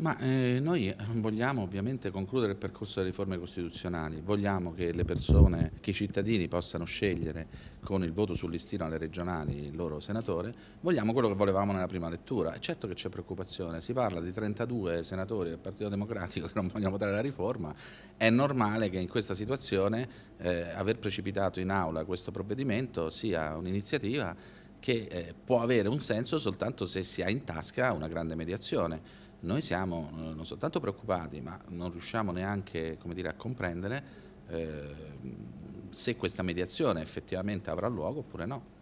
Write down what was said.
Ma eh, noi eh, vogliamo ovviamente concludere il percorso delle riforme costituzionali, vogliamo che le persone, che i cittadini possano scegliere con il voto sul listino alle regionali il loro senatore, vogliamo quello che volevamo nella prima lettura. certo che c'è preoccupazione, si parla di 32 senatori del Partito Democratico che non vogliono votare la riforma, è normale che in questa situazione eh, aver precipitato in aula questo provvedimento sia un'iniziativa che eh, può avere un senso soltanto se si ha in tasca una grande mediazione. Noi siamo eh, non soltanto preoccupati, ma non riusciamo neanche dire, a comprendere eh, se questa mediazione effettivamente avrà luogo oppure no.